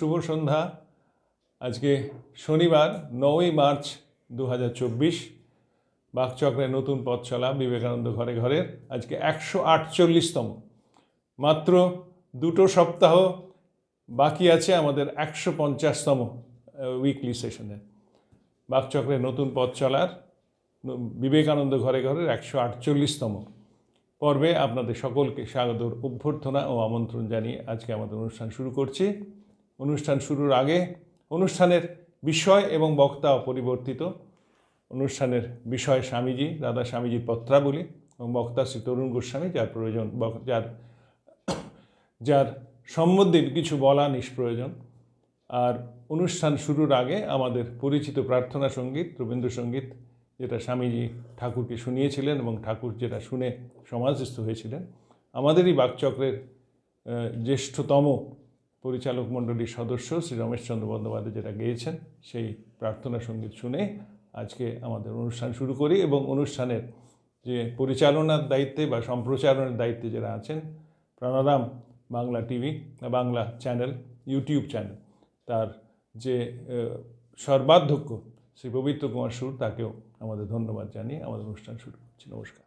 শুভ সন্ধ্যা আজকে শনিবার নয়ই মার্চ দু হাজার চব্বিশ বাঘচক্রে নতুন পথ চলা বিবেকানন্দ ঘরে ঘরের আজকে একশো আটচল্লিশতম মাত্র দুটো সপ্তাহ বাকি আছে আমাদের একশো পঞ্চাশতম উইকলি সেশনে বাঘচক্রে নতুন পথ চলার বিবেকানন্দ ঘরে ঘরের একশো আটচল্লিশতম পর্বে আপনাদের সকলকে স্বাগতর অভ্যর্থনা ও আমন্ত্রণ জানিয়ে আজকে আমাদের অনুষ্ঠান শুরু করছি অনুষ্ঠান শুরুর আগে অনুষ্ঠানের বিষয় এবং বক্তা পরিবর্তিত অনুষ্ঠানের বিষয় স্বামীজি দাদা স্বামীজির পত্রাবলী এবং বক্তা শ্রী তরুণ গোস্বামী যার প্রয়োজন যার যার সম্বন্ধে কিছু বলা নিষ্প্রয়োজন আর অনুষ্ঠান শুরুর আগে আমাদের পরিচিত প্রার্থনা সঙ্গীত রবীন্দ্রসঙ্গীত যেটা স্বামীজি ঠাকুরকে শুনিয়েছিলেন এবং ঠাকুর যেটা শুনে সমাজস্থ হয়েছিলেন আমাদেরই বাকচক্রের জ্যেষ্ঠতম পরিচালক মণ্ডলীর সদস্য শ্রী রমেশচন্দ্র বন্দ্যোপাধ্যায় যেটা গেয়েছেন সেই প্রার্থনা সঙ্গীত শুনে আজকে আমাদের অনুষ্ঠান শুরু করি এবং অনুষ্ঠানের যে পরিচালনার দায়িত্বে বা সম্প্রচারণের দায়িত্বে যারা আছেন প্রাণারাম Bangla TV Bangla channel YouTube channel তার যে সর্বাধ্যক্ষ শ্রী পবিত্র কুমার সুর তাকেও আমাদের ধন্যবাদ জানিয়ে আমাদের অনুষ্ঠান শুরু করছি নমস্কার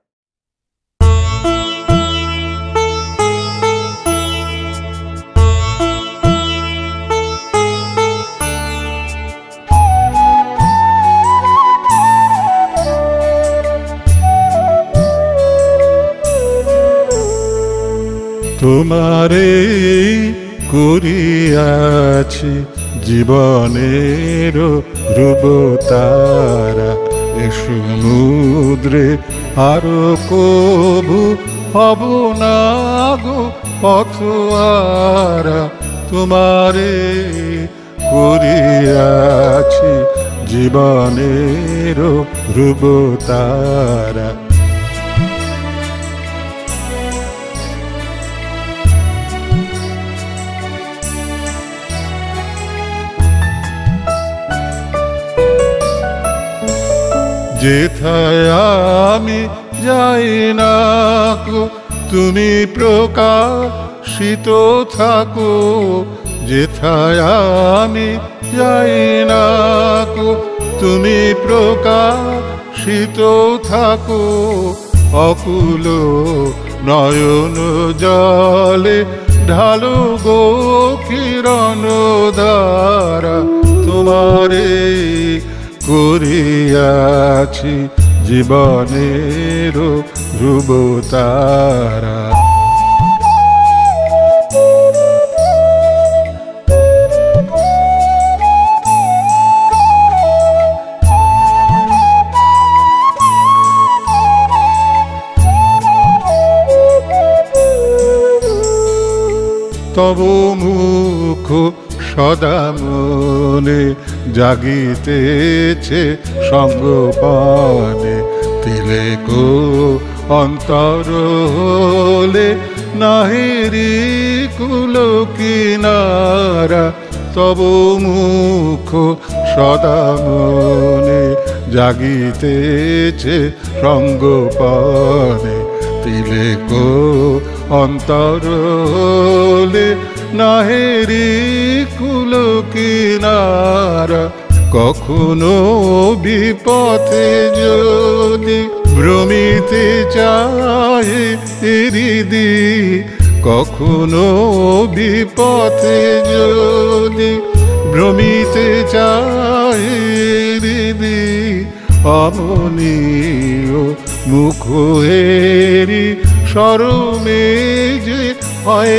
তোমারে করিয়াছি জীবনের ধ্রুব তারা এ সমুদ্রে আরো কবু হব না তোমারে করিয়াছি জীবনের ধ্রুব তারা যেথায় আমি যাই না গো তুমি প্রকাশিত থাকো যেথায় আমি যাই না গো তুমি প্রকাশিত থাকো অকুল নয়ন জলে ঢালো গো কিরণ দ্বারা তোমারে করিয়াছি জীবনের ধ্রুব তারা তব মুখ সদা মনে জাগিতেছে পানে তিলে গো অন্তর হলে নাহিরি কুল কিনারা তব মুখ সদা মনে জাগিতেছে পানে তিলে গো অন্তর হলে নাহেরি কুল কিনার কখনো বিপথে যদি ভ্রমিতে চাহে হৃদি কখনো বিপথে যদি ভ্রমিতে চাহে হৃদি অমনীয় মুখ হেরি সরমে যে হয়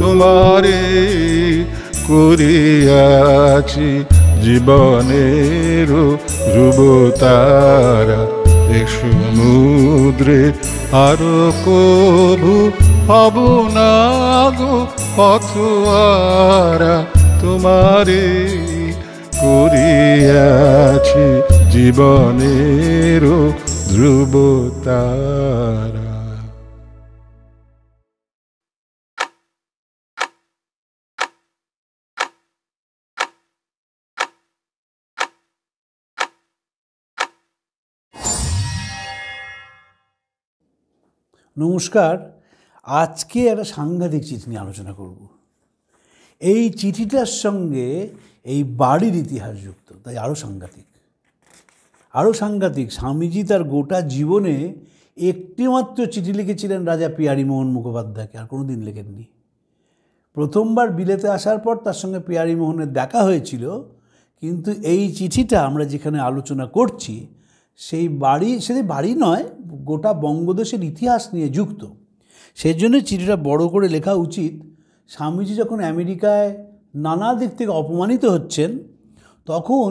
তোমারে করিয়াছি জীবনের রুবতারা সমুদ্রে আরো কভু হব না গো পথুয়ারা তোমারে করিয়াছি জীবনেরও ধ্রুব তারা নমস্কার আজকে একটা সাংঘাতিক চিঠি নিয়ে আলোচনা করব এই চিঠিটার সঙ্গে এই বাড়ির ইতিহাস যুক্ত তাই আরও সাংঘাতিক আরও সাংঘাতিক স্বামীজি তার গোটা জীবনে একটিমাত্র চিঠি লিখেছিলেন রাজা মোহন মুখোপাধ্যায়কে আর কোনো দিন লেখেননি প্রথমবার বিলেতে আসার পর তার সঙ্গে মোহনের দেখা হয়েছিল কিন্তু এই চিঠিটা আমরা যেখানে আলোচনা করছি সেই বাড়ি সেটি বাড়ি নয় গোটা বঙ্গদেশের ইতিহাস নিয়ে যুক্ত সেই জন্য চিঠিটা বড় করে লেখা উচিত স্বামীজি যখন আমেরিকায় নানা দিক থেকে অপমানিত হচ্ছেন তখন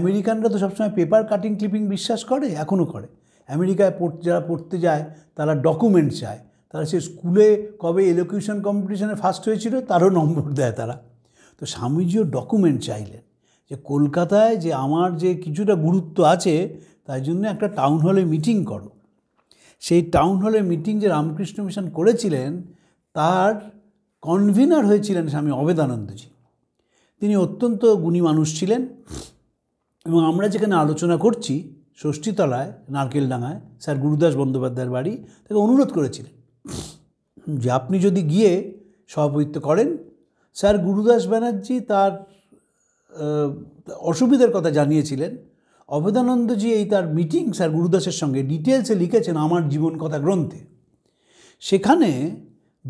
আমেরিকানরা তো সবসময় পেপার কাটিং ক্লিপিং বিশ্বাস করে এখনও করে আমেরিকায় পড়তে যারা পড়তে যায় তারা ডকুমেন্ট চায় তারা সে স্কুলে কবে এলোকিউশন কম্পিটিশনে ফার্স্ট হয়েছিল তারও নম্বর দেয় তারা তো স্বামীজিও ডকুমেন্ট চাইলেন যে কলকাতায় যে আমার যে কিছুটা গুরুত্ব আছে তাই জন্য একটা টাউন হলে মিটিং করো সেই টাউন হলে মিটিং যে রামকৃষ্ণ মিশন করেছিলেন তার কনভিনার হয়েছিলেন স্বামী অবেদানন্দজি তিনি অত্যন্ত গুণী মানুষ ছিলেন এবং আমরা যেখানে আলোচনা করছি ষষ্ঠীতলায় নারকেলডাঙায় স্যার গুরুদাস বন্দ্যোপাধ্যায়ের বাড়ি তাকে অনুরোধ করেছিলেন যে আপনি যদি গিয়ে সভাপতিত্ব করেন স্যার গুরুদাস ব্যানার্জি তার অসুবিধার কথা জানিয়েছিলেন অভেদানন্দজি এই তার মিটিং স্যার গুরুদাসের সঙ্গে ডিটেলসে লিখেছেন আমার জীবন কথা গ্রন্থে সেখানে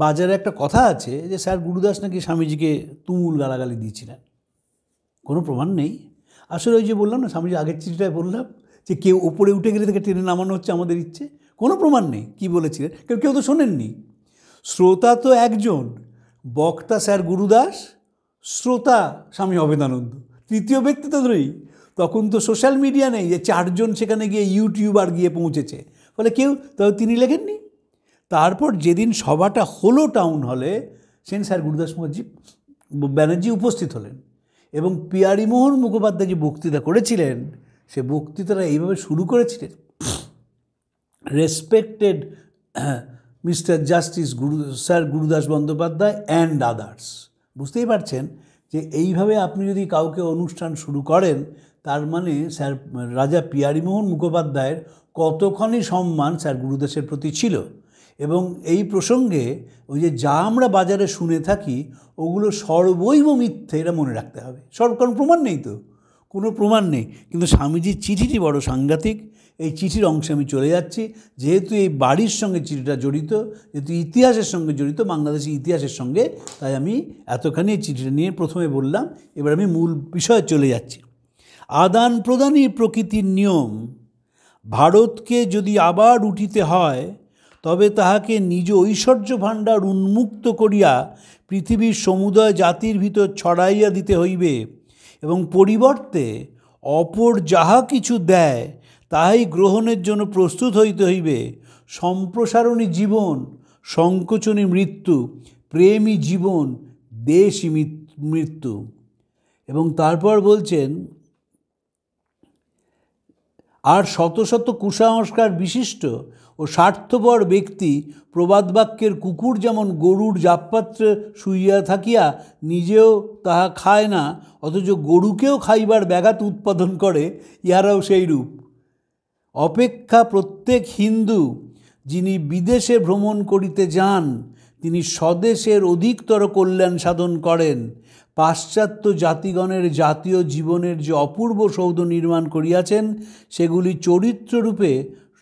বাজারে একটা কথা আছে যে স্যার গুরুদাস নাকি স্বামীজিকে তুমুল গালাগালি দিয়েছিলেন কোনো প্রমাণ নেই আসলে ওই যে বললাম না স্বামীজি আগের চিঠিটায় বললাম যে কেউ উপরে উঠে গেলে তাকে টেনে নামানো হচ্ছে আমাদের ইচ্ছে কোনো প্রমাণ নেই কী বলেছিলেন কেউ কেউ তো শোনেননি শ্রোতা তো একজন বক্তা স্যার গুরুদাস শ্রোতা স্বামী অবেদানন্দ তৃতীয় ব্যক্তি তো ধরেই তখন তো সোশ্যাল মিডিয়া নেই যে চারজন সেখানে গিয়ে ইউটিউবার গিয়ে পৌঁছেছে ফলে কেউ তবে তিনি লেখেননি তারপর যেদিন সভাটা হলো টাউন হলে সেন স্যার গুরুদাস মহাজি ব্যানার্জি উপস্থিত হলেন এবং মোহন মুখোপাধ্যায় যে বক্তৃতা করেছিলেন সে বক্তৃতাটা এইভাবে শুরু করেছিলেন respected mister justice Guru sir Gurudas Bandyopadhyay and others বুঝতেই পারছেন যে এইভাবে আপনি যদি কাউকে অনুষ্ঠান শুরু করেন তার মানে স্যার রাজা পিয়ারিমোহন মুখোপাধ্যায়ের কতখানি সম্মান স্যার গুরুদাসের প্রতি ছিল এবং এই প্রসঙ্গে ওই যে যা আমরা বাজারে শুনে থাকি ওগুলো সর্বৈব মিথ্যে এটা মনে রাখতে হবে সর্ব কারণ প্রমাণ নেই তো কোনো প্রমাণ নেই কিন্তু স্বামীজির চিঠিটি বড় সাংঘাতিক এই চিঠির অংশে আমি চলে যাচ্ছি যেহেতু এই বাড়ির সঙ্গে চিঠিটা জড়িত যেহেতু ইতিহাসের সঙ্গে জড়িত বাংলাদেশি ইতিহাসের সঙ্গে তাই আমি এতখানি এই চিঠিটা নিয়ে প্রথমে বললাম এবার আমি মূল বিষয়ে চলে যাচ্ছি আদান প্রদানই প্রকৃতির নিয়ম ভারতকে যদি আবার উঠিতে হয় তবে তাহাকে নিজ ঐশ্বর্য ভাণ্ডার উন্মুক্ত করিয়া পৃথিবীর সমুদয় জাতির ভিতর ছড়াইয়া দিতে হইবে এবং পরিবর্তে অপর যাহা কিছু দেয় তাহাই গ্রহণের জন্য প্রস্তুত হইতে হইবে সম্প্রসারণী জীবন সংকোচনী মৃত্যু প্রেমী জীবন দেশই মৃত্যু এবং তারপর বলছেন আর শত শত কুসংস্কার বিশিষ্ট ও স্বার্থপর ব্যক্তি প্রবাদবাক্যের কুকুর যেমন গরুর জাপপাত্রে শুইয়া থাকিয়া নিজেও তাহা খায় না অথচ গরুকেও খাইবার ব্যাঘাত উৎপাদন করে ইহারাও সেই রূপ অপেক্ষা প্রত্যেক হিন্দু যিনি বিদেশে ভ্রমণ করিতে যান তিনি স্বদেশের অধিকতর কল্যাণ সাধন করেন পাশ্চাত্য জাতিগণের জাতীয় জীবনের যে অপূর্ব সৌধ নির্মাণ করিয়াছেন সেগুলি চরিত্ররূপে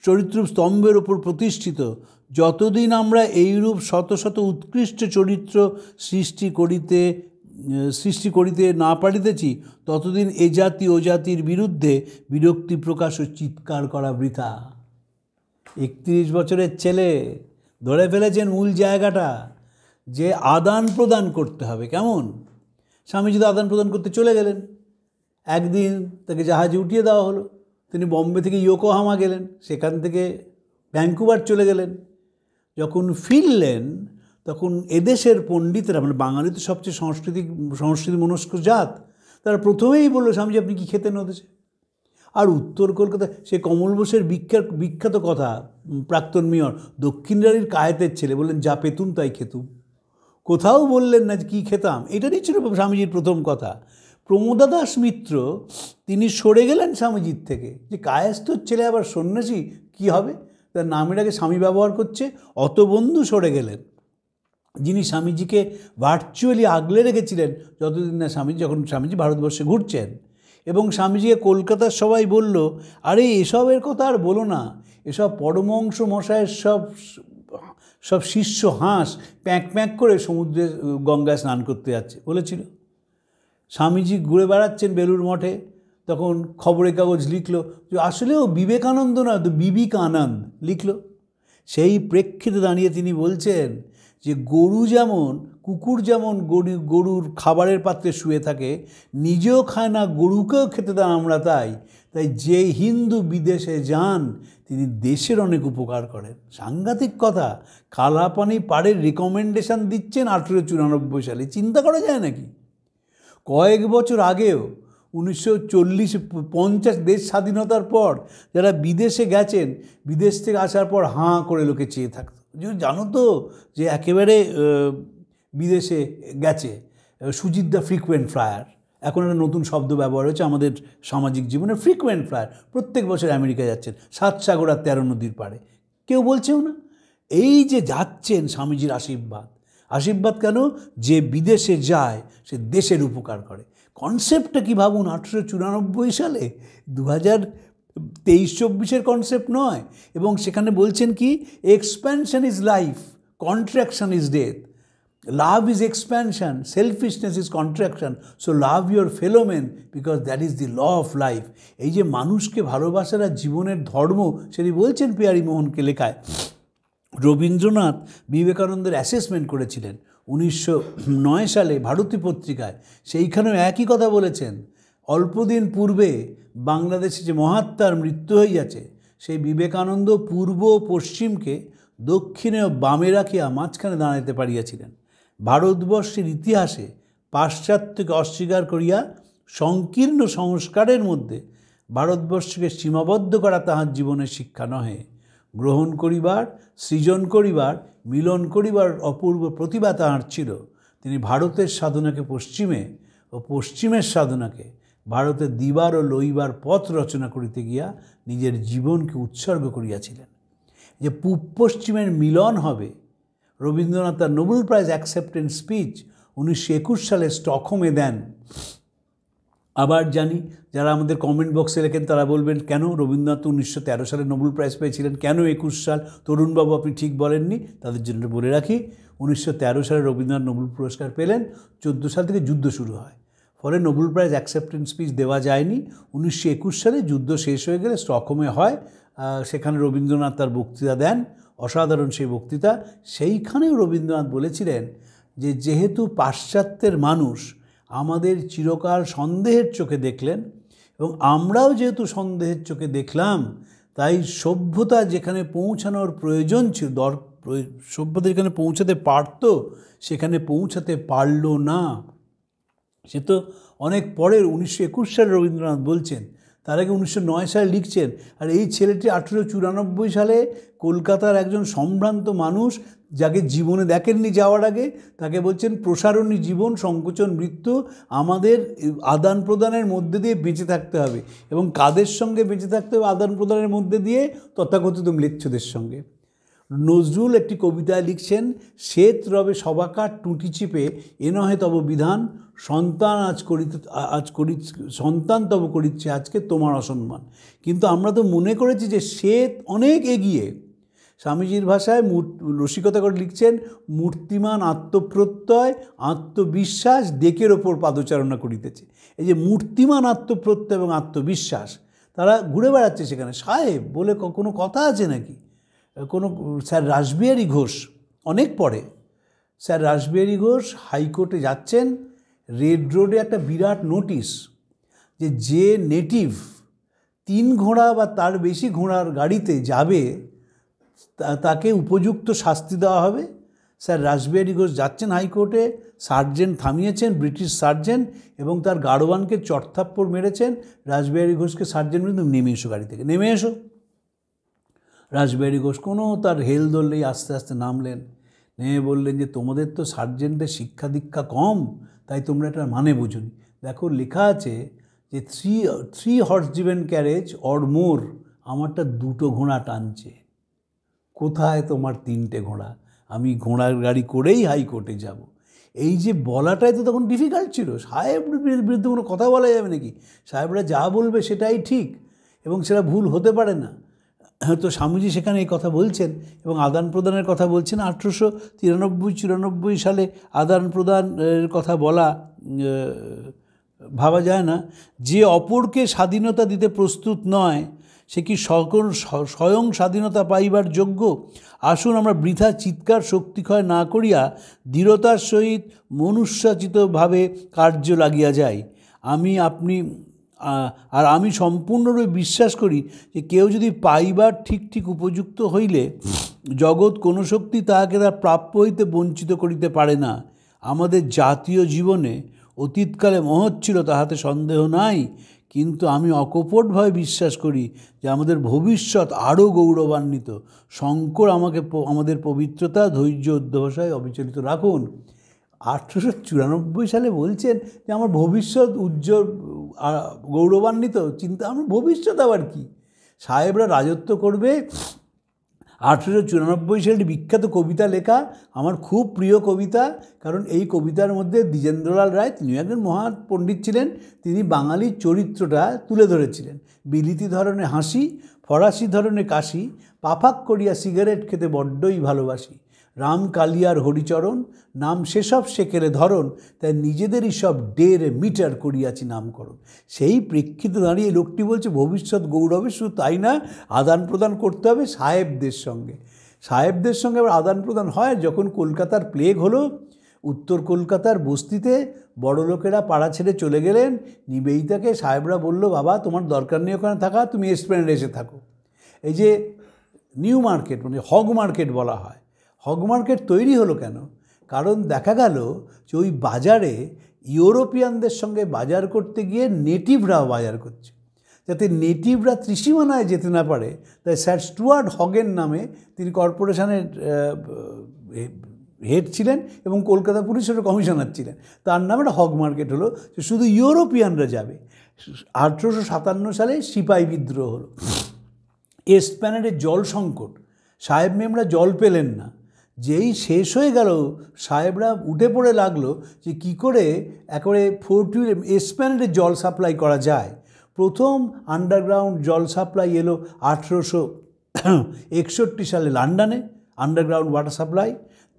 চরিত্র স্তম্ভের ওপর প্রতিষ্ঠিত যতদিন আমরা এইরূপ শত শত উৎকৃষ্ট চরিত্র সৃষ্টি করিতে সৃষ্টি করিতে না পারিতেছি ততদিন এ জাতি ও জাতির বিরুদ্ধে বিরক্তি প্রকাশ ও চিৎকার করা বৃথা একত্রিশ বছরের ছেলে ধরে ফেলেছেন মূল জায়গাটা যে আদান প্রদান করতে হবে কেমন স্বামীজি তো আদান প্রদান করতে চলে গেলেন একদিন তাকে জাহাজে উঠিয়ে দেওয়া হলো তিনি বম্বে থেকে ইয়োকোহামা গেলেন সেখান থেকে ভ্যাঙ্কুবার চলে গেলেন যখন ফিরলেন তখন এদেশের পণ্ডিতেরা মানে বাঙালি তো সবচেয়ে সাংস্কৃতিক সংস্কৃতি মনস্ক জাত তারা প্রথমেই বললো স্বামীজি আপনি কি খেতেন ওদেশে আর উত্তর কলকাতা সে কমল বোসের বিখ্যাত বিখ্যাত কথা প্রাক্তন মেয়র দক্ষিণ রানীর কায়েতের ছেলে বললেন যা পেতুম তাই খেতুম কোথাও বললেন না যে কী খেতাম এটারই ছিল স্বামীজির প্রথম কথা প্রমোদা দাস মিত্র তিনি সরে গেলেন স্বামীজির থেকে যে কায়স্থর ছেলে আবার সন্ন্যাসী কি হবে তার নামেটাকে স্বামী ব্যবহার করছে অত বন্ধু সরে গেলেন যিনি স্বামীজিকে ভার্চুয়ালি আগলে রেখেছিলেন যতদিন না স্বামীজি যখন স্বামীজি ভারতবর্ষে ঘুরছেন এবং স্বামীজিকে কলকাতার সবাই বলল আরে এসবের কথা আর বলো না এসব পরমংশ মশায়ের সব সব শিষ্য হাঁস প্যাঁক প্যাঁক করে সমুদ্রে গঙ্গায় স্নান করতে যাচ্ছে বলেছিল স্বামীজি ঘুরে বেড়াচ্ছেন বেলুর মঠে তখন খবরের কাগজ লিখলো যে আসলেও বিবেকানন্দ না তো বিবেকানন্দ লিখলো সেই প্রেক্ষিতে দাঁড়িয়ে তিনি বলছেন যে গরু যেমন কুকুর যেমন গরু গরুর খাবারের পাত্রে শুয়ে থাকে নিজেও খায় না গরুকেও খেতে দেন আমরা তাই তাই যে হিন্দু বিদেশে যান তিনি দেশের অনেক উপকার করেন সাংঘাতিক কথা কালাপানি পাড়ের রিকমেন্ডেশান দিচ্ছেন আঠেরো চুরানব্বই সালে চিন্তা করা যায় নাকি কয়েক বছর আগেও উনিশশো চল্লিশ পঞ্চাশ দেশ স্বাধীনতার পর যারা বিদেশে গেছেন বিদেশ থেকে আসার পর হাঁ করে লোকে চেয়ে থাকত জানো তো যে একেবারে বিদেশে গেছে সুজিতদা ফ্রিকুয়েন্ট ফ্রায়ার এখন একটা নতুন শব্দ ব্যবহার হয়েছে আমাদের সামাজিক জীবনে ফ্রিকুয়েন্ট ফ্লায়ার প্রত্যেক বছর আমেরিকা যাচ্ছেন সাত সাগর আর তেরো নদীর পাড়ে কেউ বলছেও না এই যে যাচ্ছেন স্বামীজির আশীর্বাদ আশীর্বাদ কেন যে বিদেশে যায় সে দেশের উপকার করে কনসেপ্টটা কি ভাবুন আঠেরোশো চুরানব্বই সালে দু হাজার তেইশ চব্বিশের কনসেপ্ট নয় এবং সেখানে বলছেন কি expansion is life contraction is death Love is expansion, selfishness is contraction. So love your fellow men because that is the law of life. এই যে মানুষকে ভালোবাসার আর জীবনের ধর্ম সেটি বলছেন পিয়ারি মোহনকে লেখায় রবীন্দ্রনাথ বিবেকানন্দের অ্যাসেসমেন্ট করেছিলেন উনিশশো নয় সালে ভারতী পত্রিকায় সেইখানেও একই কথা বলেছেন অল্পদিন পূর্বে বাংলাদেশে যে মহাত্মার মৃত্যু হইয়াছে সেই বিবেকানন্দ পূর্ব পশ্চিমকে দক্ষিণে বামে রাখিয়া মাঝখানে দাঁড়াইতে পারিয়াছিলেন ভারতবর্ষের ইতিহাসে পাশ্চাত্যকে অস্বীকার করিয়া সংকীর্ণ সংস্কারের মধ্যে ভারতবর্ষকে সীমাবদ্ধ করা তাহার জীবনের শিক্ষা নহে গ্রহণ করিবার সৃজন করিবার মিলন করিবার অপূর্ব প্রতিভা তাহার ছিল তিনি ভারতের সাধনাকে পশ্চিমে ও পশ্চিমের সাধনাকে ভারতে দিবার ও লইবার পথ রচনা করিতে গিয়া নিজের জীবনকে উৎসর্গ করিয়াছিলেন যে পূব পশ্চিমের মিলন হবে রবীন্দ্রনাথ তার নোবেল প্রাইজ অ্যাকসেপ্টেন্স স্পিচ উনিশশো একুশ সালে স্টকহোমে দেন আবার জানি যারা আমাদের কমেন্ট বক্সে লেখেন তারা বলবেন কেন রবীন্দ্রনাথ উনিশশো তেরো সালে নোবেল প্রাইজ পেয়েছিলেন কেন একুশ সাল তরুণবাবু আপনি ঠিক বলেননি তাদের জন্য বলে রাখি উনিশশো তেরো সালে রবীন্দ্রনাথ নোবেল পুরস্কার পেলেন চোদ্দো সাল থেকে যুদ্ধ শুরু হয় ফলে নোবেল প্রাইজ অ্যাকসেপ্টেন্স স্পিচ দেওয়া যায়নি উনিশশো একুশ সালে যুদ্ধ শেষ হয়ে গেলে স্টকহোমে হয় সেখানে রবীন্দ্রনাথ তার বক্তৃতা দেন অসাধারণ সেই বক্তৃতা সেইখানেও রবীন্দ্রনাথ বলেছিলেন যে যেহেতু পাশ্চাত্যের মানুষ আমাদের চিরকাল সন্দেহের চোখে দেখলেন এবং আমরাও যেহেতু সন্দেহের চোখে দেখলাম তাই সভ্যতা যেখানে পৌঁছানোর প্রয়োজন ছিল দর সভ্যতা যেখানে পৌঁছাতে পারত সেখানে পৌঁছাতে পারল না সে তো অনেক পরের উনিশশো একুশ সালে রবীন্দ্রনাথ বলছেন তার আগে উনিশশো নয় সালে লিখছেন আর এই ছেলেটি আঠেরোশো চুরানব্বই সালে কলকাতার একজন সম্ভ্রান্ত মানুষ যাকে জীবনে দেখেননি যাওয়ার আগে তাকে বলছেন প্রসারণী জীবন সংকোচন মৃত্যু আমাদের আদান প্রদানের মধ্যে দিয়ে বেঁচে থাকতে হবে এবং কাদের সঙ্গে বেঁচে থাকতে হবে আদান প্রদানের মধ্যে দিয়ে তথাকথিত মৃচ্ছদের সঙ্গে নজরুল একটি কবিতায় লিখছেন শ্বেত রবে সবাকার টুটি চিপে এ নহে তব বিধান সন্তান আজ করিতে আজ করি সন্তান তব করিচ্ছে আজকে তোমার অসম্মান কিন্তু আমরা তো মনে করেছি যে শ্বেত অনেক এগিয়ে স্বামীজির ভাষায় রসিকতা করে লিখছেন মূর্তিমান আত্মপ্রত্যয় আত্মবিশ্বাস ডেকের ওপর পাদচারণা করিতেছে এই যে মূর্তিমান আত্মপ্রত্যয় এবং আত্মবিশ্বাস তারা ঘুরে বেড়াচ্ছে সেখানে সাহেব বলে কোনো কথা আছে নাকি কোনো স্যার রাসবিহারী ঘোষ অনেক পরে স্যার রাসবিহারী ঘোষ হাইকোর্টে যাচ্ছেন রেড রোডে একটা বিরাট নোটিশ যে যে নেটিভ তিন ঘোড়া বা তার বেশি ঘোড়ার গাড়িতে যাবে তাকে উপযুক্ত শাস্তি দেওয়া হবে স্যার রাসবিহারী ঘোষ যাচ্ছেন হাইকোর্টে সার্জেন্ট থামিয়েছেন ব্রিটিশ সার্জেন্ট এবং তার গাড়োয়ানকে চটথাপ্পড় মেরেছেন রাসবিহারী ঘোষকে সার্জেন্ট কিন্তু নেমে এসো গাড়ি থেকে নেমে এসো রাজবাড়ি ঘোষ কোনো তার হেল ধরলেই আস্তে আস্তে নামলেন নেমে বললেন যে তোমাদের তো সার্জেন্টের শিক্ষা দীক্ষা কম তাই তোমরা এটার মানে বুঝুনি দেখো লেখা আছে যে থ্রি থ্রি হর্স জিভেন ক্যারেজ অর মোর আমারটা দুটো ঘোড়া টানছে কোথায় তোমার তিনটে ঘোড়া আমি ঘোড়ার গাড়ি করেই হাইকোর্টে যাব। এই যে বলাটাই তো তখন ডিফিকাল্ট ছিল সাহেব বিরুদ্ধে কোনো কথা বলা যাবে নাকি সাহেবরা যা বলবে সেটাই ঠিক এবং সেটা ভুল হতে পারে না তো স্বামীজি সেখানে এই কথা বলছেন এবং আদান প্রদানের কথা বলছেন আঠেরোশো তিরানব্বই চুরানব্বই সালে আদান প্রদানের কথা বলা ভাবা যায় না যে অপরকে স্বাধীনতা দিতে প্রস্তুত নয় সে কি সকল স্বয়ং স্বাধীনতা পাইবার যোগ্য আসুন আমরা বৃথা চিৎকার শক্তিক্ষয় না করিয়া দৃঢ়তার সহিত মনুষ্যাচিতভাবে কার্য লাগিয়া যাই আমি আপনি আর আমি সম্পূর্ণরূপে বিশ্বাস করি যে কেউ যদি পাইবার ঠিক ঠিক উপযুক্ত হইলে জগৎ কোনো শক্তি তাহাকে তার প্রাপ্য হইতে বঞ্চিত করিতে পারে না আমাদের জাতীয় জীবনে অতীতকালে মহৎ ছিল তাহাতে সন্দেহ নাই কিন্তু আমি অকপটভাবে বিশ্বাস করি যে আমাদের ভবিষ্যৎ আরও গৌরবান্বিত শঙ্কর আমাকে আমাদের পবিত্রতা ধৈর্য অধ্যবসায় অবিচলিত রাখুন আঠেরোশো চুরানব্বই সালে বলছেন যে আমার ভবিষ্যৎ উজ্জ্বল গৌরবান্বিত চিন্তা আমার ভবিষ্যৎ আবার কি সাহেবরা রাজত্ব করবে আঠেরোশো চুরানব্বই সালের বিখ্যাত কবিতা লেখা আমার খুব প্রিয় কবিতা কারণ এই কবিতার মধ্যে দ্বিজেন্দ্রলাল রায় তিনিও একজন মহান পণ্ডিত ছিলেন তিনি বাঙালির চরিত্রটা তুলে ধরেছিলেন বিলিতি ধরনের হাসি ফরাসি ধরনের কাশি পাফাক করিয়া সিগারেট খেতে বড্ডই ভালোবাসি রাম কালিয়ার হরিচরণ নাম সেসব সেকেরে ধরন তাই নিজেদেরই সব ডের মিটার করিয়াছি নামকরণ সেই প্রেক্ষিতে দাঁড়িয়ে লোকটি বলছে ভবিষ্যৎ গৌরবে শুধু তাই না আদান প্রদান করতে হবে সাহেবদের সঙ্গে সাহেবদের সঙ্গে আবার আদান প্রদান হয় যখন কলকাতার প্লেগ হলো উত্তর কলকাতার বস্তিতে বড় লোকেরা পাড়া ছেড়ে চলে গেলেন নিবেদিতাকে সাহেবরা বলল বাবা তোমার দরকার নেই ওখানে থাকা তুমি এসপ্লেন্ডে এসে থাকো এই যে নিউ মার্কেট মানে হগ মার্কেট বলা হয় হগ মার্কেট তৈরি হলো কেন কারণ দেখা গেল যে ওই বাজারে ইউরোপিয়ানদের সঙ্গে বাজার করতে গিয়ে নেটিভরাও বাজার করছে যাতে নেটিভরা ত্রিসীমানায় যেতে না পারে তাই স্যার স্টুয়ার্ড হগের নামে তিনি কর্পোরেশনের হেড ছিলেন এবং কলকাতা পুলিশেরও কমিশনার ছিলেন তার নামে একটা হগ মার্কেট হলো যে শুধু ইউরোপিয়ানরা যাবে আঠেরোশো সাতান্ন সালে সিপাহী বিদ্রোহ হলো এস্ট প্যানেডের জল সংকট সাহেব মেমরা জল পেলেন না যেই শেষ হয়ে গেল সাহেবরা উঠে পড়ে লাগলো যে কি করে একেবারে টুয়েল এসপ্যান্ডে জল সাপ্লাই করা যায় প্রথম আন্ডারগ্রাউন্ড জল সাপ্লাই এলো আঠেরোশো একষট্টি সালে লন্ডনে আন্ডারগ্রাউন্ড ওয়াটার সাপ্লাই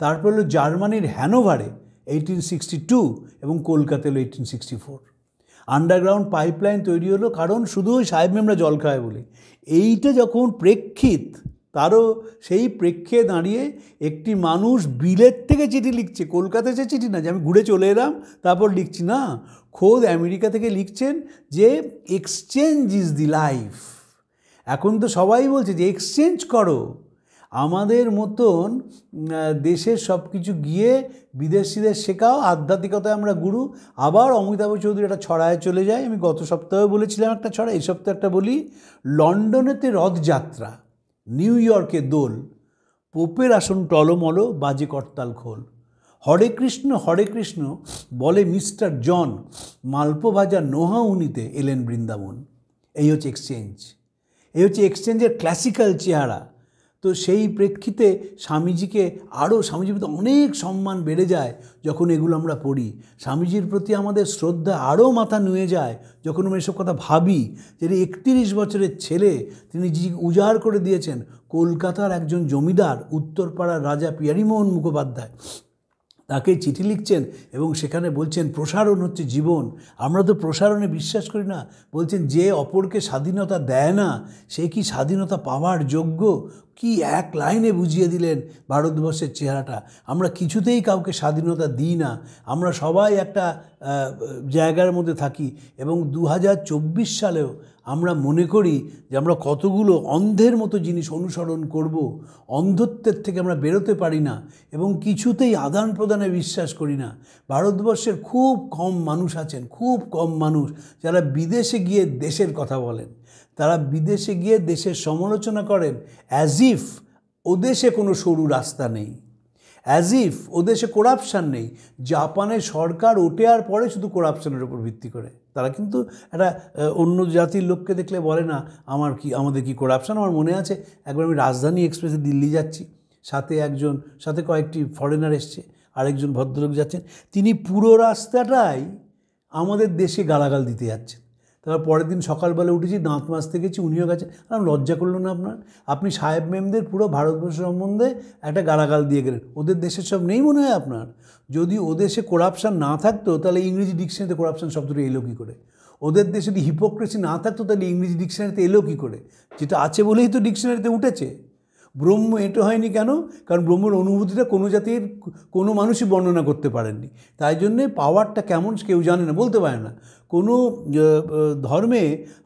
তারপর হলো জার্মানির হ্যানোভারে এইটিন সিক্সটি টু এবং কলকাতা হলো eighteen sixty four underground pipeline তৈরি হলো কারণ শুধু ওই সাহেব মেমরা জল খায় বলে এইটা যখন প্রেক্ষিত তারও সেই প্রেক্ষে দাঁড়িয়ে একটি মানুষ বিলেত থেকে চিঠি লিখছে কলকাতা এসে চিঠি না যে আমি ঘুরে চলে এলাম তারপর লিখছি না খোদ আমেরিকা থেকে লিখছেন যে এক্সচেঞ্জ ইজ দি লাইফ এখন তো সবাই বলছে যে এক্সচেঞ্জ করো আমাদের মতন দেশের সব কিছু গিয়ে বিদেশিদের শেখাও আধ্যাত্মিকতায় আমরা গুরু আবার অমিতাভ চৌধুরী একটা ছড়ায় চলে যায় আমি গত সপ্তাহে বলেছিলাম একটা ছড়া এই সপ্তাহে একটা বলি লন্ডনেতে রথযাত্রা নিউ ইয়র্কে দোল পোপের আসন টলমল বাজে করতাল খোল হরে কৃষ্ণ হরে কৃষ্ণ বলে মিস্টার জন মালপো ভাজা নোহা উনিতে এলেন বৃন্দাবন এই হচ্ছে এক্সচেঞ্জ এই হচ্ছে এক্সচেঞ্জের ক্লাসিক্যাল চেহারা তো সেই প্রেক্ষিতে স্বামীজিকে আরও স্বামীজির প্রতি অনেক সম্মান বেড়ে যায় যখন এগুলো আমরা পড়ি স্বামীজির প্রতি আমাদের শ্রদ্ধা আরও মাথা নুয়ে যায় যখন আমরা এসব কথা ভাবি যে একত্রিশ বছরের ছেলে তিনি যে উজাড় করে দিয়েছেন কলকাতার একজন জমিদার উত্তরপাড়ার রাজা পিয়ারিমোহন মুখোপাধ্যায় তাকে চিঠি লিখছেন এবং সেখানে বলছেন প্রসারণ হচ্ছে জীবন আমরা তো প্রসারণে বিশ্বাস করি না বলছেন যে অপরকে স্বাধীনতা দেয় না সে কি স্বাধীনতা পাওয়ার যোগ্য কি এক লাইনে বুঝিয়ে দিলেন ভারতবর্ষের চেহারাটা আমরা কিছুতেই কাউকে স্বাধীনতা দিই না আমরা সবাই একটা জায়গার মধ্যে থাকি এবং দু সালেও আমরা মনে করি যে আমরা কতগুলো অন্ধের মতো জিনিস অনুসরণ করব অন্ধত্বের থেকে আমরা বেরোতে পারি না এবং কিছুতেই আদান প্রদানে বিশ্বাস করি না ভারতবর্ষের খুব কম মানুষ আছেন খুব কম মানুষ যারা বিদেশে গিয়ে দেশের কথা বলেন তারা বিদেশে গিয়ে দেশের সমালোচনা করেন অ্যাজ ইফ ওদেশে কোনো সরু রাস্তা নেই অ্যাজ ইফ ও দেশে করাপশান নেই জাপানের সরকার ওঠে আর পরে শুধু করাপশানের উপর ভিত্তি করে তারা কিন্তু একটা অন্য জাতির লোককে দেখলে বলে না আমার কি আমাদের কি করাপশান আমার মনে আছে একবার আমি রাজধানী এক্সপ্রেসে দিল্লি যাচ্ছি সাথে একজন সাথে কয়েকটি ফরেনার এসছে আরেকজন ভদ্রলোক যাচ্ছেন তিনি পুরো রাস্তাটাই আমাদের দেশে গালাগাল দিতে যাচ্ছেন তারপর পরের দিন সকালবেলা উঠেছি দাঁত মাজতে গেছি উনিও গেছে কারণ লজ্জা করলো না আপনার আপনি সাহেব মেমদের পুরো ভারতবর্ষ সম্বন্ধে একটা গালাগাল দিয়ে গেলেন ওদের দেশের সব নেই মনে হয় আপনার যদি ওদেশে করাপশান না থাকতো তাহলে ইংরেজি ডিকশনারিতে করাপশান শব্দটি এলো কী করে ওদের দেশে যদি হিপোক্রেসি না থাকতো তাহলে ইংরেজি ডিকশনারিতে এলো কী করে যেটা আছে বলেই তো ডিকশনারিতে উঠেছে ব্রহ্ম এটা হয়নি কেন কারণ ব্রহ্মর অনুভূতিটা কোনো জাতির কোনো মানুষই বর্ণনা করতে পারেননি তাই জন্যে পাওয়ারটা কেমন কেউ জানে না বলতে পারে না কোনো ধর্মে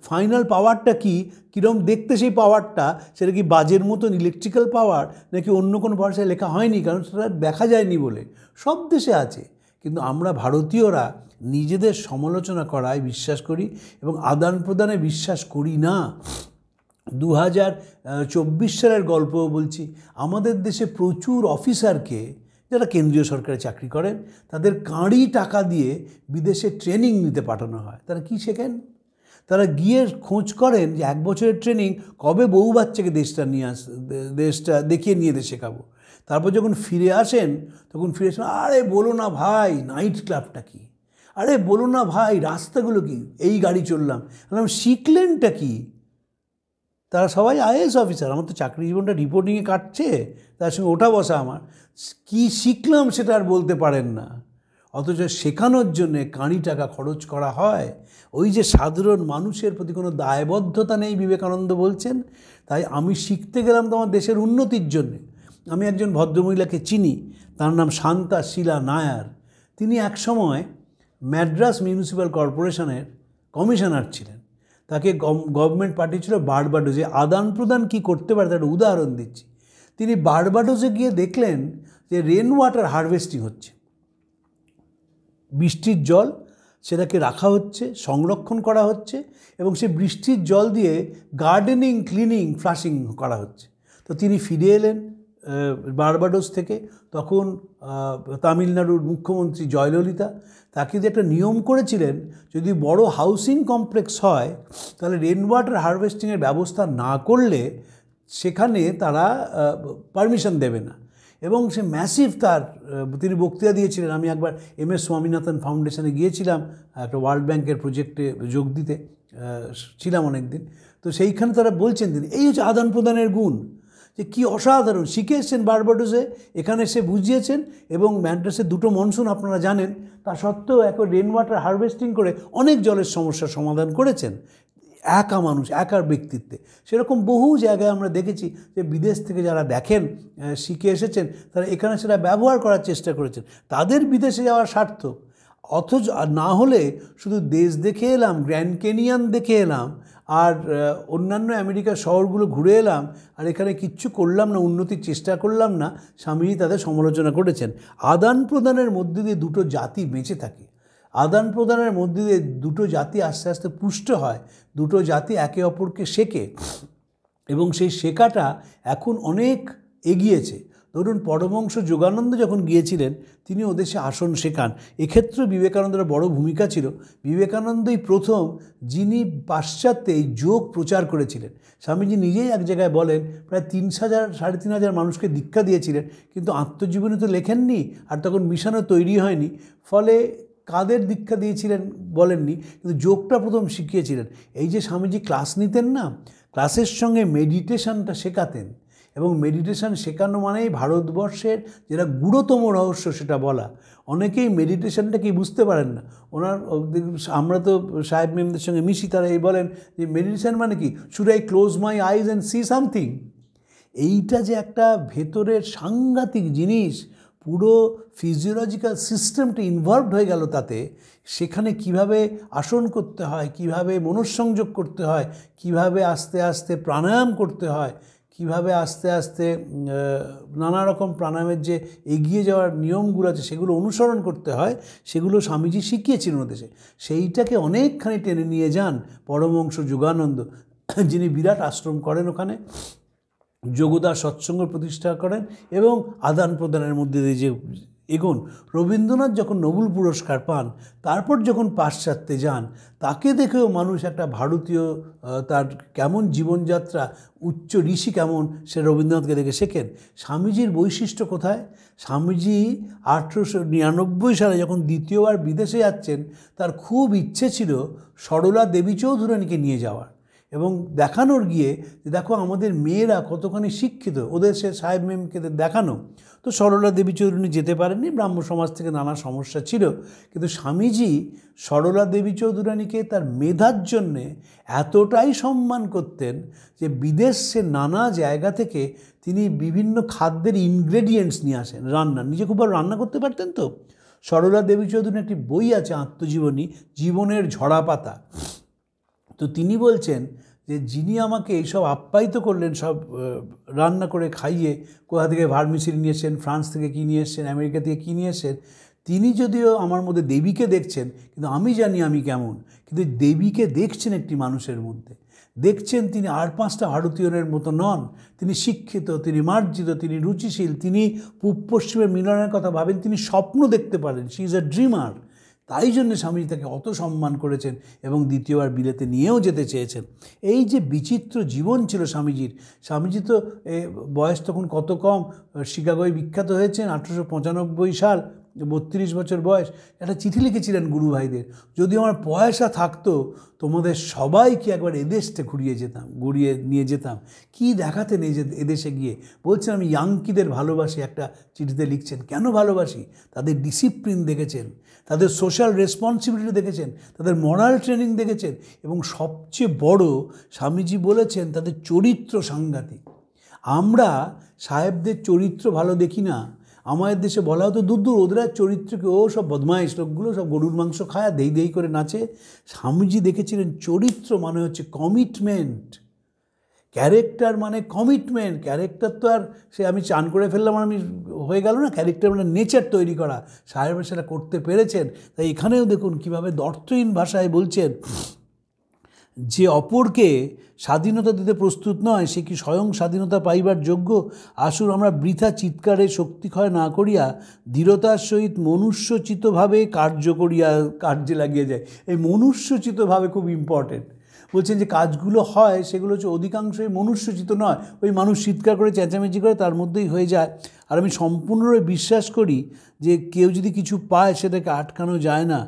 ফাইনাল পাওয়ারটা কি কীরকম দেখতে সেই পাওয়ারটা সেটা কি বাজের মতন ইলেকট্রিক্যাল পাওয়ার নাকি অন্য কোনো ভাষায় লেখা হয়নি কারণ সেটা দেখা যায়নি বলে সব দেশে আছে কিন্তু আমরা ভারতীয়রা নিজেদের সমালোচনা করায় বিশ্বাস করি এবং আদান প্রদানে বিশ্বাস করি না দু হাজার চব্বিশ সালের গল্প বলছি আমাদের দেশে প্রচুর অফিসারকে যারা কেন্দ্রীয় সরকারে চাকরি করেন তাদের কাঁড়ি টাকা দিয়ে বিদেশে ট্রেনিং নিতে পাঠানো হয় তারা কি শেখেন তারা গিয়ে খোঁজ করেন যে এক বছরের ট্রেনিং কবে বউ বাচ্চাকে দেশটা নিয়ে আস দেশটা দেখিয়ে নিয়ে দেশে শেখাবো তারপর যখন ফিরে আসেন তখন ফিরে আসেন আরে বলো না ভাই নাইট ক্লাবটা কী আরে বলো না ভাই রাস্তাগুলো কি এই গাড়ি চললাম বললাম শিখলেনটা কী তারা সবাই আইএস অফিসার আমার তো চাকরি জীবনটা রিপোর্টিংয়ে কাটছে তার সঙ্গে ওঠা বসা আমার কি শিখলাম সেটা আর বলতে পারেন না অথচ শেখানোর জন্যে কাঁড়ি টাকা খরচ করা হয় ওই যে সাধারণ মানুষের প্রতি কোনো দায়বদ্ধতা নেই বিবেকানন্দ বলছেন তাই আমি শিখতে গেলাম তোমার দেশের উন্নতির জন্যে আমি একজন ভদ্রমহিলাকে চিনি তার নাম শান্তা শিলা নায়ার তিনি একসময় ম্যাড্রাস মিউনিসিপ্যাল কর্পোরেশনের কমিশনার ছিলেন তাকে গভর্নমেন্ট পাঠিয়েছিল বারবাডোজে আদান প্রদান কী করতে পারে তার উদাহরণ দিচ্ছি তিনি বারবাডোজে গিয়ে দেখলেন যে রেন ওয়াটার হারভেস্টিং হচ্ছে বৃষ্টির জল সেটাকে রাখা হচ্ছে সংরক্ষণ করা হচ্ছে এবং সে বৃষ্টির জল দিয়ে গার্ডেনিং ক্লিনিং ফ্লাশিং করা হচ্ছে তো তিনি ফিরে এলেন বারবাডোস থেকে তখন তামিলনাড়ুর মুখ্যমন্ত্রী জয়ললিতা তাকে যে একটা নিয়ম করেছিলেন যদি বড় হাউসিং কমপ্লেক্স হয় তাহলে রেন ওয়াটার হারভেস্টিংয়ের ব্যবস্থা না করলে সেখানে তারা পারমিশন দেবে না এবং সে ম্যাসিভ তার তিনি বক্তৃতা দিয়েছিলেন আমি একবার এম এস স্বামীনাথন ফাউন্ডেশনে গিয়েছিলাম একটা ওয়ার্ল্ড ব্যাংকের প্রজেক্টে যোগ দিতে ছিলাম অনেক দিন তো সেইখানে তারা বলছেন তিনি এই হচ্ছে আদান প্রদানের গুণ যে কি অসাধারণ শিখে এসছেন বারবাডোসে এখানে সে বুঝিয়েছেন এবং ম্যান্ড্রাসের দুটো মনসুন আপনারা জানেন তা সত্ত্বেও এখন রেন ওয়াটার হারভেস্টিং করে অনেক জলের সমস্যার সমাধান করেছেন একা মানুষ একার ব্যক্তিত্বে সেরকম বহু জায়গায় আমরা দেখেছি যে বিদেশ থেকে যারা দেখেন শিখে এসেছেন তারা এখানে সেটা ব্যবহার করার চেষ্টা করেছেন তাদের বিদেশে যাওয়ার সার্থক অথচ না হলে শুধু দেশ দেখে এলাম গ্র্যান্ড ক্যানিয়ান দেখে এলাম আর অন্যান্য আমেরিকা শহরগুলো ঘুরে এলাম আর এখানে কিচ্ছু করলাম না উন্নতির চেষ্টা করলাম না স্বামীজি তাদের সমালোচনা করেছেন আদান প্রদানের মধ্যে দিয়ে দুটো জাতি বেঁচে থাকে আদান প্রদানের মধ্যে দিয়ে দুটো জাতি আস্তে আস্তে পুষ্ট হয় দুটো জাতি একে অপরকে শেখে এবং সেই শেখাটা এখন অনেক এগিয়েছে ধরুন পরমংশ যোগানন্দ যখন গিয়েছিলেন তিনি সে আসন শেখান এক্ষেত্রে বিবেকানন্দের বড় ভূমিকা ছিল বিবেকানন্দই প্রথম যিনি পাশ্চাত্যে এই যোগ প্রচার করেছিলেন স্বামীজি নিজেই এক জায়গায় বলেন প্রায় তিন হাজার সাড়ে তিন হাজার মানুষকে দীক্ষা দিয়েছিলেন কিন্তু আত্মজীবনী তো লেখেননি আর তখন মিশনও তৈরি হয়নি ফলে কাদের দীক্ষা দিয়েছিলেন বলেননি কিন্তু যোগটা প্রথম শিখিয়েছিলেন এই যে স্বামীজি ক্লাস নিতেন না ক্লাসের সঙ্গে মেডিটেশনটা শেখাতেন এবং মেডিটেশান শেখানো মানেই ভারতবর্ষের যেটা গুরুতম রহস্য সেটা বলা অনেকেই মেডিটেশানটা কি বুঝতে পারেন না ওনার আমরা তো সাহেব মেমদের সঙ্গে মিশি তারা এই বলেন যে মেডিটেশান মানে কি should I close my eyes and see something এইটা যে একটা ভেতরের সাংঘাতিক জিনিস পুরো ফিজিওলজিক্যাল সিস্টেমটি ইনভলভড হয়ে গেল তাতে সেখানে কিভাবে আসন করতে হয় কিভাবে মনঃসংযোগ করতে হয় কিভাবে আস্তে আস্তে প্রাণায়াম করতে হয় কিভাবে আস্তে আস্তে নানা রকম প্রাণায়ামের যে এগিয়ে যাওয়ার নিয়মগুলো আছে সেগুলো অনুসরণ করতে হয় সেগুলো স্বামীজি শিখিয়েছিলেন দেশে সেইটাকে অনেকখানি টেনে নিয়ে যান পরমংশ যোগানন্দ যিনি বিরাট আশ্রম করেন ওখানে যোগদা সৎসঙ্গ প্রতিষ্ঠা করেন এবং আদান প্রদানের মধ্যে দিয়ে যে এগুন রবীন্দ্রনাথ যখন নোবেল পুরস্কার পান তারপর যখন পাশ্চাত্যে যান তাকে দেখেও মানুষ একটা ভারতীয় তার কেমন জীবনযাত্রা উচ্চ ঋষি কেমন সে রবীন্দ্রনাথকে দেখে শেখেন স্বামীজির বৈশিষ্ট্য কোথায় স্বামীজি আঠেরোশো নিরানব্বই সালে যখন দ্বিতীয়বার বিদেশে যাচ্ছেন তার খুব ইচ্ছে ছিল সরলা দেবী চৌধুরানীকে নিয়ে যাওয়ার এবং দেখানোর গিয়ে দেখো আমাদের মেয়েরা কতখানি শিক্ষিত ওদের সে সাহেব মেমকে দেখানো তো সরলা দেবী চৌধুরী যেতে পারেননি ব্রাহ্ম সমাজ থেকে নানা সমস্যা ছিল কিন্তু স্বামীজি সরলা দেবী চৌধুরানীকে তার মেধার জন্যে এতটাই সম্মান করতেন যে বিদেশ সে নানা জায়গা থেকে তিনি বিভিন্ন খাদ্যের ইনগ্রেডিয়েন্টস নিয়ে আসেন রান্না নিজে খুব রান্না করতে পারতেন তো সরলা দেবী চৌধুরীর একটি বই আছে আত্মজীবনী জীবনের ঝরা পাতা তো তিনি বলছেন যে যিনি আমাকে এইসব আপ্যায়িত করলেন সব রান্না করে খাইয়ে কোথা থেকে ভার্মিসিল নিয়ে এসছেন ফ্রান্স থেকে কী নিয়ে এসছেন আমেরিকা থেকে কী নিয়ে এসছেন তিনি যদিও আমার মধ্যে দেবীকে দেখছেন কিন্তু আমি জানি আমি কেমন কিন্তু দেবীকে দেখছেন একটি মানুষের মধ্যে দেখছেন তিনি আর পাঁচটা ভারতীয়নের মতো নন তিনি শিক্ষিত তিনি মার্জিত তিনি রুচিশীল তিনি পূব পশ্চিমের মিলনের কথা ভাবেন তিনি স্বপ্ন দেখতে পারেন শি ইজ আ ড্রিমার তাই জন্য স্বামীজি তাকে অত সম্মান করেছেন এবং দ্বিতীয়বার বিলেতে নিয়েও যেতে চেয়েছেন এই যে বিচিত্র জীবন ছিল স্বামীজির স্বামীজি তো বয়স তখন কত কম শিকাগোয় বিখ্যাত হয়েছেন আঠেরোশো সাল বত্রিশ বছর বয়স একটা চিঠি লিখেছিলেন গুরু ভাইদের যদি আমার পয়সা থাকতো তোমাদের সবাইকে একবার এদেশতে ঘুরিয়ে যেতাম ঘুরিয়ে নিয়ে যেতাম কি দেখাতেন এই যে এদেশে গিয়ে বলছেন আমি ইয়াঙ্কিদের ভালোবাসি একটা চিঠিতে লিখছেন কেন ভালোবাসি তাদের ডিসিপ্লিন দেখেছেন তাদের সোশ্যাল রেসপন্সিবিলিটি দেখেছেন তাদের মরাল ট্রেনিং দেখেছেন এবং সবচেয়ে বড় স্বামীজি বলেছেন তাদের চরিত্র সাংঘাতিক আমরা সাহেবদের চরিত্র ভালো দেখি না আমাদের দেশে বলা হতো দূর দূর ওদের চরিত্রকে ও সব বদমাইশ লোকগুলো সব গরুর মাংস খায় দেই দেই করে নাচে স্বামীজি দেখেছিলেন চরিত্র মানে হচ্ছে কমিটমেন্ট ক্যারেক্টার মানে কমিটমেন্ট ক্যারেক্টার তো আর সে আমি চান করে ফেললাম আমি হয়ে গেল না ক্যারেক্টার মানে নেচার তৈরি করা সাহেব সেটা করতে পেরেছেন তাই এখানেও দেখুন কীভাবে দর্থহীন ভাষায় বলছেন যে অপরকে স্বাধীনতা দিতে প্রস্তুত নয় সে কি স্বয়ং স্বাধীনতা পাইবার যোগ্য আসুন আমরা বৃথা চিৎকারে শক্তিক্ষয় না করিয়া দৃঢ়তার সহিত মনুষ্যচিতভাবে কার্য করিয়া কার্যে লাগিয়ে যায় এই মনুষ্যচিতভাবে খুব ইম্পর্টেন্ট বলছেন যে কাজগুলো হয় সেগুলো হচ্ছে অধিকাংশই মনুষ্যচিত নয় ওই মানুষ চিৎকার করে চেঁচামেচি করে তার মধ্যেই হয়ে যায় আর আমি সম্পূর্ণরূপে বিশ্বাস করি যে কেউ যদি কিছু পায় সেটাকে আটকানো যায় না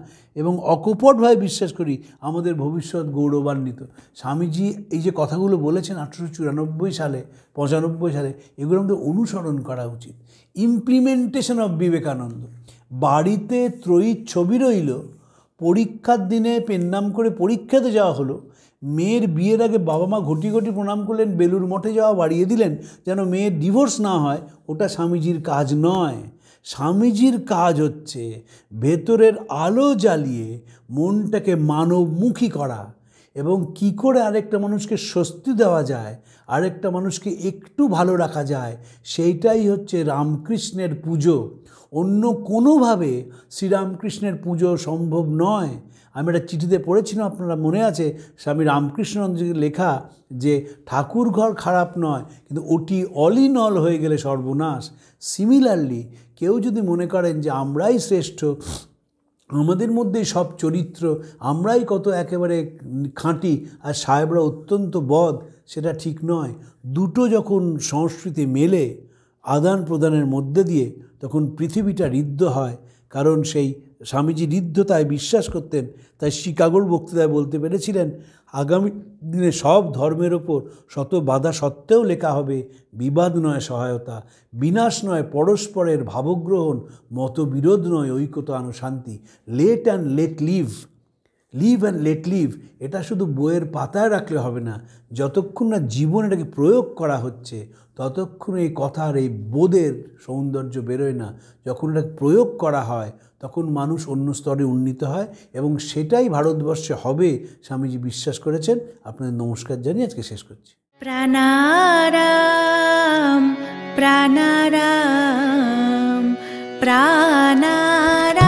এবং অকপটভাবে বিশ্বাস করি আমাদের ভবিষ্যৎ গৌরবান্বিত স্বামীজি এই যে কথাগুলো বলেছেন আঠারোশো চুরানব্বই সালে পঁচানব্বই সালে এগুলো আমাদের অনুসরণ করা উচিত ইমপ্লিমেন্টেশন অফ বিবেকানন্দ বাড়িতে ত্রয়ীর ছবি রইল পরীক্ষার দিনে পেন্নাম করে পরীক্ষাতে যাওয়া হলো মেয়ের বিয়ের আগে বাবা মা ঘটি ঘটি প্রণাম করলেন বেলুর মঠে যাওয়া বাড়িয়ে দিলেন যেন মেয়ের ডিভোর্স না হয় ওটা স্বামীজির কাজ নয় স্বামীজির কাজ হচ্ছে ভেতরের আলো জ্বালিয়ে মনটাকে মানবমুখী করা এবং কি করে আরেকটা মানুষকে স্বস্তি দেওয়া যায় আরেকটা মানুষকে একটু ভালো রাখা যায় সেইটাই হচ্ছে রামকৃষ্ণের পুজো অন্য কোনোভাবে শ্রীরামকৃষ্ণের পুজো সম্ভব নয় আমি একটা চিঠিতে পড়েছিলাম আপনারা মনে আছে স্বামী রামকৃষ্ণনন্দজির লেখা যে ঠাকুর ঘর খারাপ নয় কিন্তু ওটি অলিন অল হয়ে গেলে সর্বনাশ সিমিলারলি কেউ যদি মনে করেন যে আমরাই শ্রেষ্ঠ আমাদের মধ্যে সব চরিত্র আমরাই কত একেবারে খাঁটি আর সাহেবরা অত্যন্ত বধ সেটা ঠিক নয় দুটো যখন সংস্কৃতি মেলে আদান প্রদানের মধ্যে দিয়ে তখন পৃথিবীটা ঋদ্ধ হয় কারণ সেই স্বামীজি ঋদ্ধতায় বিশ্বাস করতেন তাই শিকাগোর বক্তৃতায় বলতে পেরেছিলেন আগামী দিনে সব ধর্মের ওপর শত বাধা সত্ত্বেও লেখা হবে বিবাদ নয় সহায়তা বিনাশ নয় পরস্পরের ভাবগ্রহণ মতবিরোধ নয় ঐক্যতা শান্তি let and let live live and let live এটা শুধু বইয়ের পাতায় রাখলে হবে না যতক্ষণ না জীবন এটাকে প্রয়োগ করা হচ্ছে ততক্ষণ এই কথার এই বোধের সৌন্দর্য বেরোয় না যখন এটাকে প্রয়োগ করা হয় তখন মানুষ অন্য স্তরে উন্নীত হয় এবং সেটাই ভারতবর্ষে হবে স্বামীজি বিশ্বাস করেছেন আপনাদের নমস্কার জানিয়ে আজকে শেষ করছি প্রাণারাম প্রাণারাম প্রাণারাম